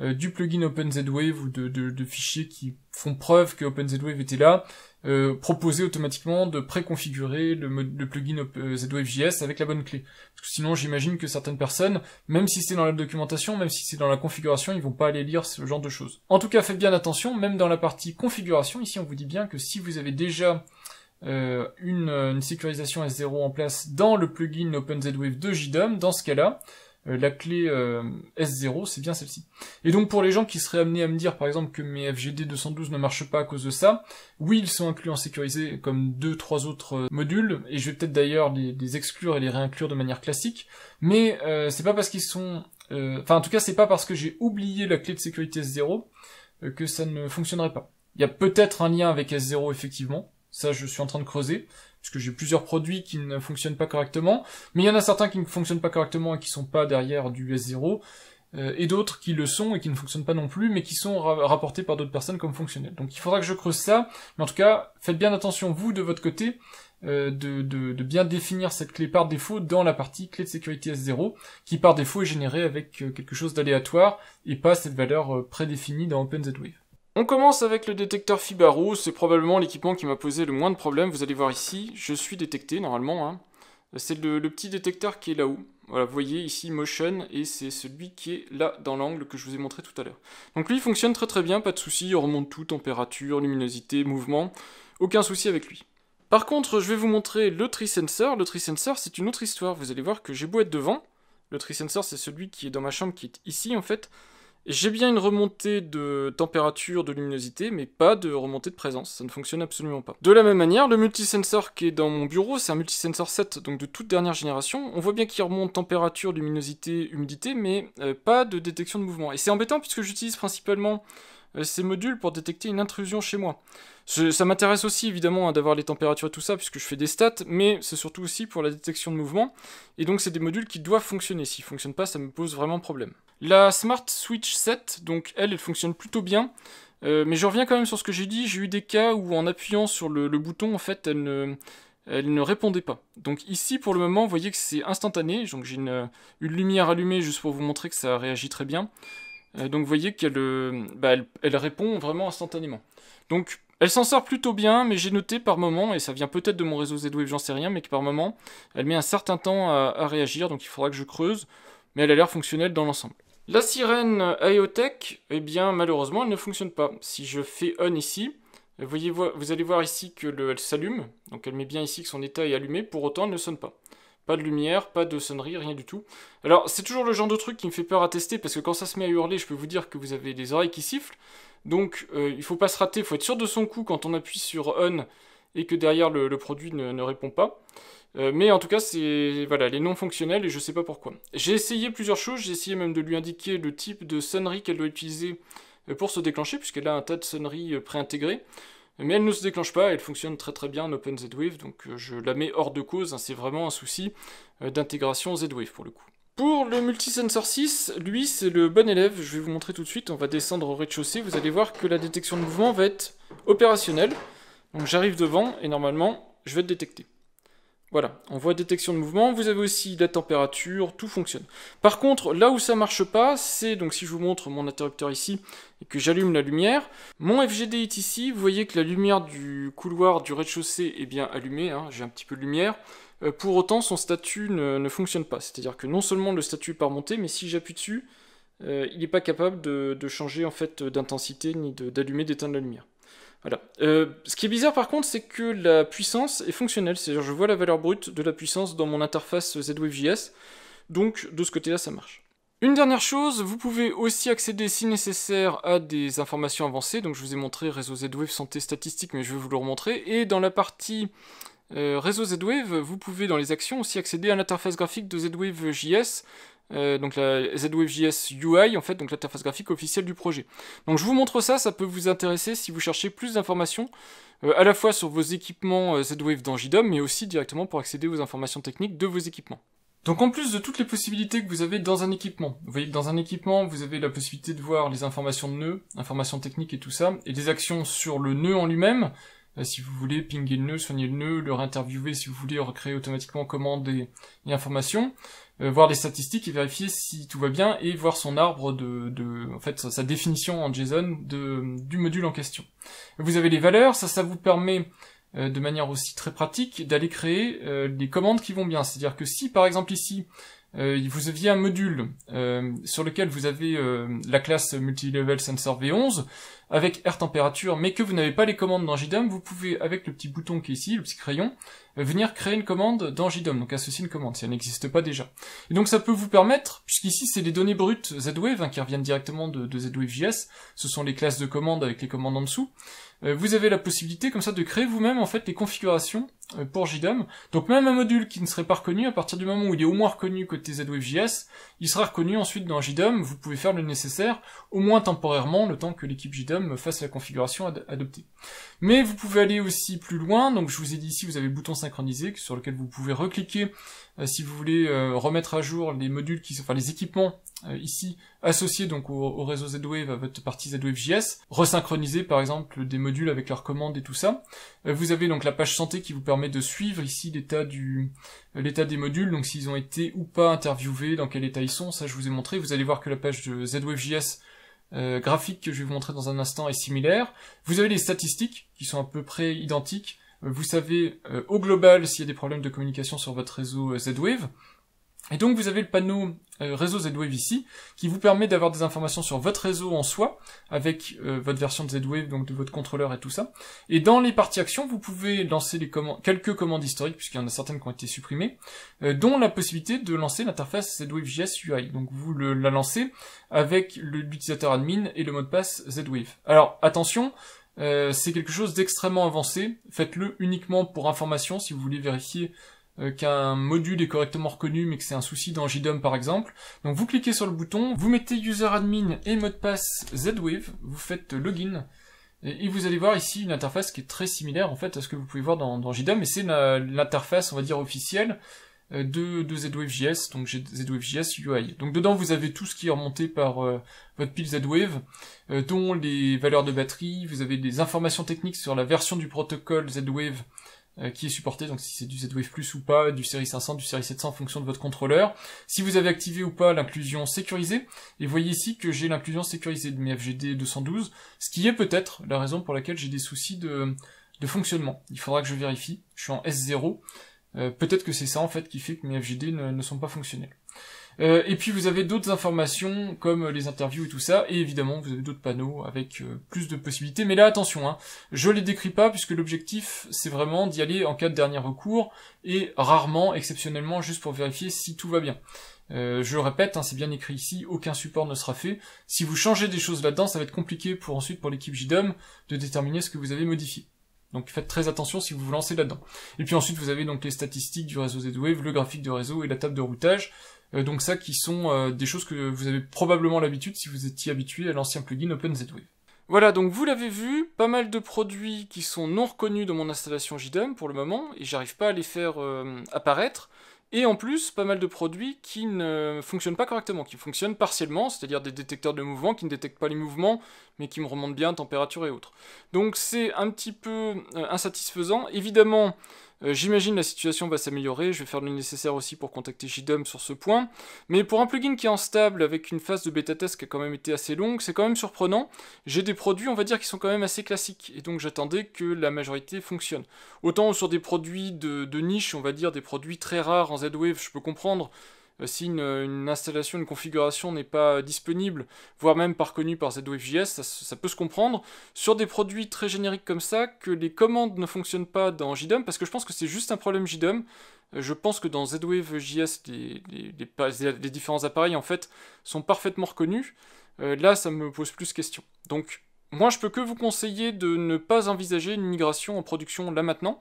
euh, du plugin OpenZWave ou de, de, fichiers qui font preuve que OpenZWave était là, euh, proposer automatiquement de préconfigurer le, le plugin OpenZWave.js avec la bonne clé. Parce que sinon, j'imagine que certaines personnes, même si c'est dans la documentation, même si c'est dans la configuration, ils vont pas aller lire ce genre de choses. En tout cas, faites bien attention, même dans la partie configuration, ici on vous dit bien que si vous avez déjà euh, une, une, sécurisation S0 en place dans le plugin OpenZWave de JDOM, dans ce cas-là, euh, la clé euh, S0, c'est bien celle-ci. Et donc pour les gens qui seraient amenés à me dire par exemple que mes FGD 212 ne marchent pas à cause de ça, oui ils sont inclus en sécurisé comme deux trois autres euh, modules, et je vais peut-être d'ailleurs les, exclure et les réinclure de manière classique, mais c'est pas parce qu'ils sont... Enfin en tout cas c'est pas parce que j'ai oublié la clé de sécurité S0 que ça ne fonctionnerait pas. Il y a peut-être un lien avec S0 effectivement, ça je suis en train de creuser, que j'ai plusieurs produits qui ne fonctionnent pas correctement, mais il y en a certains qui ne fonctionnent pas correctement et qui sont pas derrière du S0, euh, et d'autres qui le sont et qui ne fonctionnent pas non plus, mais qui sont rapportés par d'autres personnes comme fonctionnels. Donc il faudra que je creuse ça, mais en tout cas, faites bien attention, vous, de votre côté, euh, de, bien définir cette clé par défaut dans la partie clé de sécurité S0, qui par défaut est générée avec euh, quelque chose d'aléatoire, et pas cette valeur prédéfinie dans OpenZWave. On commence avec le détecteur Fibaro, c'est probablement l'équipement qui m'a posé le moins de problèmes, vous allez voir ici, je suis détecté normalement, hein. c'est le, petit détecteur qui est là-haut, voilà, vous voyez ici Motion, et c'est celui qui est là dans l'angle que je vous ai montré tout à l'heure. Donc lui il fonctionne très très bien, pas de souci, il remonte tout, température, luminosité, mouvement, aucun souci avec lui. Par contre, je vais vous montrer le tri le tri c'est une autre histoire, vous allez voir que j'ai beau être devant, le tri c'est celui qui est dans ma chambre qui est ici en fait, j'ai bien une remontée de température, de luminosité, mais pas de remontée de présence, ça ne fonctionne absolument pas. De la même manière, le multisensor qui est dans mon bureau, c'est un multisensor 7, donc de toute dernière génération, on voit bien qu'il remonte température, luminosité, humidité, mais euh, pas de détection de mouvement. Et c'est embêtant puisque j'utilise principalement euh, ces modules pour détecter une intrusion chez moi. ça m'intéresse aussi évidemment hein, d'avoir les températures et tout ça, puisque je fais des stats, mais c'est surtout aussi pour la détection de mouvement, et donc c'est des modules qui doivent fonctionner. S'ils ne fonctionnent pas, ça me pose vraiment problème. La Smart Switch 7, donc elle, elle fonctionne plutôt bien, euh, mais je reviens quand même sur ce que j'ai dit, j'ai eu des cas où en appuyant sur le, bouton, en fait, elle ne elle ne répondait pas. Donc ici, pour le moment, vous voyez que c'est instantané, donc j'ai une, lumière allumée juste pour vous montrer que ça réagit très bien. Euh, donc vous voyez qu'elle euh, bah, elle, répond vraiment instantanément. Donc elle s'en sort plutôt bien, mais j'ai noté par moment, et ça vient peut-être de mon réseau Z-Wave, j'en sais rien, mais que par moment, elle met un certain temps à, réagir, donc il faudra que je creuse, mais elle a l'air fonctionnelle dans l'ensemble. La sirène Aeotech, eh bien malheureusement elle ne fonctionne pas. Si je fais on ici, vous, voyez, vous allez voir ici que s'allume, donc elle met bien ici que son état est allumé, pour autant elle ne sonne pas. Pas de lumière, pas de sonnerie, rien du tout. Alors, c'est toujours le genre de truc qui me fait peur à tester, parce que quand ça se met à hurler, je peux vous dire que vous avez des oreilles qui sifflent. Donc, il euh, il faut pas se rater, il faut être sûr de son coup quand on appuie sur on et que derrière le, produit ne, répond pas. Euh, mais en tout cas, c'est voilà, les non fonctionnels et je sais pas pourquoi. J'ai essayé plusieurs choses, j'ai essayé même de lui indiquer le type de sonnerie qu'elle doit utiliser euh, pour se déclencher, puisqu'elle a un tas de sonneries préintégrées. Mais elle ne se déclenche pas, elle fonctionne très très bien en Open wave donc euh, je la mets hors de cause, hein, c'est vraiment un souci euh, d'intégration Z-Wave pour le coup. Pour le Multisensor 6, lui c'est le bon élève, je vais vous montrer tout de suite, on va descendre au rez-de-chaussée, vous allez voir que la détection de mouvement va être opérationnelle. Donc j'arrive devant et normalement je vais être détecté. Voilà, on voit détection de mouvement, vous avez aussi la température, tout fonctionne. Par contre, là où ça marche pas, c'est donc si je vous montre mon interrupteur ici et que j'allume la lumière, mon FGD est ici, vous voyez que la lumière du couloir du rez-de-chaussée est bien allumée, hein, j'ai un petit peu de lumière, euh, pour autant son statut ne, fonctionne pas, c'est-à-dire que non seulement le statut est pas remonté, mais si j'appuie dessus, euh, il n'est pas capable de, changer en fait d'intensité ni d'allumer, d'éteindre la lumière. Voilà. Euh, ce qui est bizarre par contre, c'est que la puissance est fonctionnelle, c'est-à-dire je vois la valeur brute de la puissance dans mon interface ZWaveJS, donc de ce côté-là ça marche. Une dernière chose, vous pouvez aussi accéder si nécessaire à des informations avancées, donc je vous ai montré réseau Z-Wave santé statistique, mais je vais vous le remontrer, et dans la partie euh, réseau Z-Wave, vous pouvez dans les actions aussi accéder à l'interface graphique de Z-Wave JS, euh, donc la ZWjS UI, en fait, donc l'interface graphique officielle du projet. Donc je vous montre ça, ça peut vous intéresser si vous cherchez plus d'informations, euh, à la fois sur vos équipements euh, ZWave dans JDOM, mais aussi directement pour accéder aux informations techniques de vos équipements. Donc en plus de toutes les possibilités que vous avez dans un équipement, vous voyez que dans un équipement, vous avez la possibilité de voir les informations de nœuds, informations techniques et tout ça, et des actions sur le nœud en lui-même, si vous voulez pinguer le nœud, soigner le nœud, le réinterviewer si vous voulez, recréer automatiquement commandes et informations. Euh, voir les statistiques et vérifier si tout va bien et voir son arbre de, en fait, sa, définition en JSON de, du module en question. Vous avez les valeurs, ça, ça vous permet euh, de manière aussi très pratique d'aller créer des euh, commandes qui vont bien. C'est-à-dire que si par exemple ici vous aviez un module sur lequel vous avez la classe multilevel sensor v11, avec air température, mais que vous n'avez pas les commandes dans JDOM, vous pouvez, avec le petit bouton qui est ici, le petit crayon, euh, venir créer une commande dans JDOM, donc associer une commande, si elle n'existe pas déjà. Et donc ça peut vous permettre, puisqu'ici c'est les données brutes ZWave hein, qui reviennent directement de, de z e ce sont les classes de commandes avec les commandes en dessous, euh, vous avez la possibilité comme ça de créer vous-même en fait les configurations euh, pour JDOM. Donc même un module qui ne serait pas reconnu, à partir du moment où il est au moins reconnu côté Z-Wave.js, e il sera reconnu ensuite dans JDOM, vous pouvez faire le nécessaire, au moins temporairement, le temps que l'équipe JDOM face à la configuration adoptée. Mais vous pouvez aller aussi plus loin, donc je vous ai dit ici vous avez le bouton synchronisé sur lequel vous pouvez recliquer euh, si vous voulez euh, remettre à jour les modules qui sont, enfin les équipements euh, ici associés donc au, réseau Z-Wave à votre partie Z-Wave resynchroniser par exemple des modules avec leurs commandes et tout ça. vous avez donc la page santé qui vous permet de suivre ici l'état du l'état des modules, donc s'ils ont été ou pas interviewés, dans quel état ils sont, ça je vous ai montré. Vous allez voir que la page de Z-Wave euh, graphique que je vais vous montrer dans un instant est similaire. Vous avez les statistiques qui sont à peu près identiques. Euh, vous savez euh, au global s'il y a des problèmes de communication sur votre réseau Z-Wave. Et donc vous avez le panneau euh, réseau Z-Wave ici, qui vous permet d'avoir des informations sur votre réseau en soi, avec euh, votre version de Z-Wave, donc de votre contrôleur et tout ça. Et dans les parties actions, vous pouvez lancer les commandes, quelques commandes historiques, puisqu'il y en a certaines qui ont été supprimées, euh, dont la possibilité de lancer l'interface Z-Wave JS UI. Donc vous la lancez avec l'utilisateur admin et le mot de passe Z-Wave. Alors attention, c'est quelque chose d'extrêmement avancé, faites-le uniquement pour information si vous voulez vérifier euh, qu'un module est correctement reconnu mais que c'est un souci dans JDOM par exemple. Donc vous cliquez sur le bouton, vous mettez user admin et mot de passe zwave, vous faites login et, vous allez voir ici une interface qui est très similaire en fait à ce que vous pouvez voir dans, dans JDOM et c'est l'interface on va dire officielle euh, de, de ZWave.js, donc ZWave.js UI. Donc dedans, vous avez tout ce qui est remonté par euh, votre pile ZWave, dont les valeurs de batterie, vous avez des informations techniques sur la version du protocole ZWave euh, qui est supporté, donc si c'est du Z-Wave Plus ou pas, du série 500, du série 700 en fonction de votre contrôleur. Si vous avez activé ou pas l'inclusion sécurisée, et voyez ici que j'ai l'inclusion sécurisée de mes FGD 212, ce qui est peut-être la raison pour laquelle j'ai des soucis de, de fonctionnement. Il faudra que je vérifie, je suis en S0, euh, peut-être que c'est ça en fait qui fait que mes FGD ne sont pas fonctionnels. Euh, et puis vous avez d'autres informations comme euh, les interviews et tout ça, et évidemment vous avez d'autres panneaux avec euh, plus de possibilités. Mais là attention, hein, je les décris pas puisque l'objectif c'est vraiment d'y aller en cas de dernier recours et rarement, exceptionnellement, juste pour vérifier si tout va bien. je répète, hein, c'est bien écrit ici, aucun support ne sera fait. Si vous changez des choses là-dedans, ça va être compliqué pour ensuite pour l'équipe JDOM de déterminer ce que vous avez modifié. Donc faites très attention si vous vous lancez là-dedans. Et puis ensuite, vous avez donc les statistiques du réseau Z-Wave, le graphique de réseau et la table de routage. Euh, donc ça qui sont euh, des choses que vous avez probablement l'habitude si vous étiez habitué à l'ancien plugin OpenZWave. Voilà, donc vous l'avez vu, pas mal de produits qui sont non reconnus dans mon installation JDEM pour le moment, et j'arrive pas à les faire euh, apparaître. Et en plus, pas mal de produits qui ne fonctionnent pas correctement, qui fonctionnent partiellement, c'est-à-dire des détecteurs de mouvement qui ne détectent pas les mouvements, mais qui me remontent bien température et autres. Donc c'est un petit peu insatisfaisant. Évidemment, euh, j'imagine la situation va s'améliorer, je vais faire le nécessaire aussi pour contacter JDOM sur ce point. Mais pour un plugin qui est en stable, avec une phase de bêta test qui a quand même été assez longue, c'est quand même surprenant. J'ai des produits, on va dire, qui sont quand même assez classiques, et donc j'attendais que la majorité fonctionne. Autant sur des produits de, de, niche, on va dire, des produits très rares en Z-Wave, je peux comprendre euh, si une, installation, une configuration n'est pas euh, disponible, voire même pas reconnue par ZWave.js, ça, ça, peut se comprendre. Sur des produits très génériques comme ça, que les commandes ne fonctionnent pas dans JDOM, parce que je pense que c'est juste un problème JDOM. Euh, je pense que dans ZWaveJS, les, les, différents appareils, en fait, sont parfaitement reconnus. là, ça me pose plus question. Donc, moi, je peux que vous conseiller de ne pas envisager une migration en production là maintenant.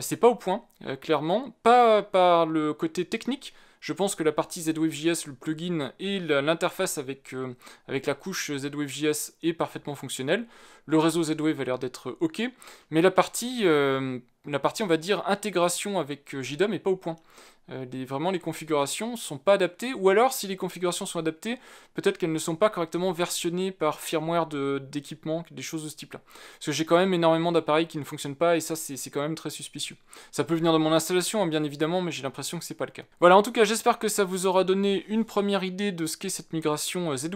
c'est pas au point, clairement. Pas par le côté technique, je pense que la partie ZWave.js, le plugin et l'interface avec, euh, avec la couche ZWave.js est parfaitement fonctionnelle. Le réseau ZWave a l'air d'être OK, mais la partie euh, la partie, on va dire, intégration avec euh, JDOM n'est pas au point. Euh, vraiment, les configurations sont pas adaptées, ou alors, si les configurations sont adaptées, peut-être qu'elles ne sont pas correctement versionnées par firmware d'équipement, des choses de ce type-là. Parce que j'ai quand même énormément d'appareils qui ne fonctionnent pas, et ça, c'est quand même très suspicieux. Ça peut venir de mon installation, hein, bien évidemment, mais j'ai l'impression que c'est pas le cas. Voilà, en tout cas, j'espère que ça vous aura donné une première idée de ce qu'est cette migration euh, z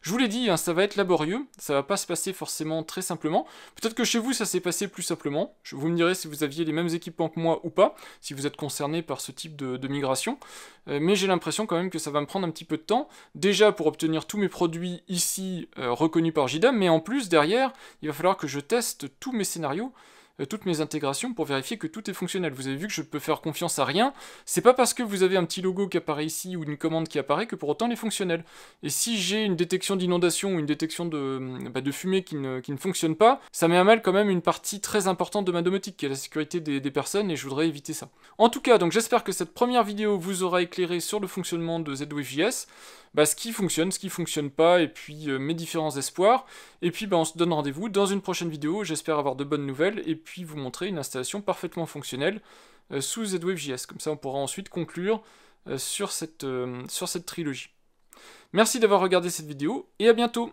Je vous l'ai dit, hein, ça va être laborieux, ça va pas se passer forcément très simplement. Peut-être que chez vous, ça s'est passé plus simplement, je, vous me direz si vous aviez les mêmes équipements que moi ou pas, si vous êtes concerné par ce type de, migration. Euh, mais j'ai l'impression quand même que ça va me prendre un petit peu de temps, déjà pour obtenir tous mes produits ici euh, reconnus par JDAM, mais en plus derrière, il va falloir que je teste tous mes scénarios euh, toutes mes intégrations pour vérifier que tout est fonctionnel. Vous avez vu que je peux faire confiance à rien. C'est pas parce que vous avez un petit logo qui apparaît ici ou une commande qui apparaît que pour autant elle est fonctionnelle. Et si j'ai une détection d'inondation ou une détection de, euh, bah, de fumée qui ne, fonctionne pas, ça met à mal quand même une partie très importante de ma domotique, qui est la sécurité des, personnes, et je voudrais éviter ça. En tout cas, donc j'espère que cette première vidéo vous aura éclairé sur le fonctionnement de ZWFJS. Bah, ce qui fonctionne, ce qui fonctionne pas, et puis euh, mes différents espoirs. Et puis bah, on se donne rendez-vous dans une prochaine vidéo, j'espère avoir de bonnes nouvelles, et puis vous montrer une installation parfaitement fonctionnelle euh, sous ZWave.js. Comme ça on pourra ensuite conclure euh, sur, cette, sur cette trilogie. Merci d'avoir regardé cette vidéo, et à bientôt